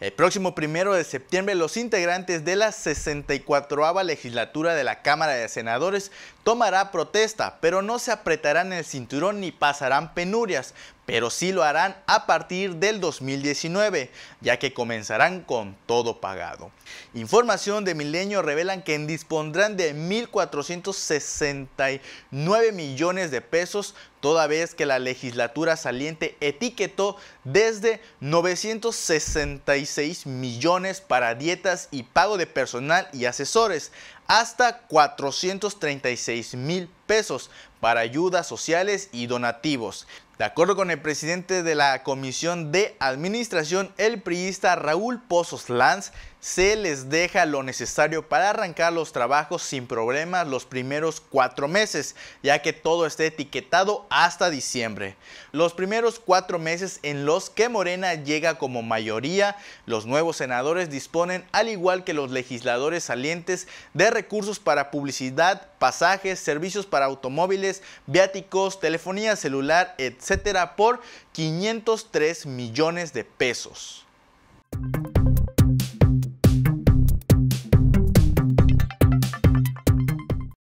El próximo primero de septiembre, los integrantes de la 64 legislatura de la Cámara de Senadores tomará protesta, pero no se apretarán el cinturón ni pasarán penurias, pero sí lo harán a partir del 2019, ya que comenzarán con todo pagado. Información de Milenio revelan que dispondrán de 1.469 millones de pesos, toda vez que la legislatura saliente etiquetó desde 966 millones para dietas y pago de personal y asesores, hasta 436 mil pesos para ayudas sociales y donativos. De acuerdo con el presidente de la Comisión de Administración, el priista Raúl Pozos Lanz, se les deja lo necesario para arrancar los trabajos sin problemas los primeros cuatro meses, ya que todo esté etiquetado hasta diciembre. Los primeros cuatro meses en los que Morena llega como mayoría, los nuevos senadores disponen, al igual que los legisladores salientes, de recursos para publicidad, pasajes, servicios para automóviles, viáticos, telefonía celular, etcétera, por 503 millones de pesos.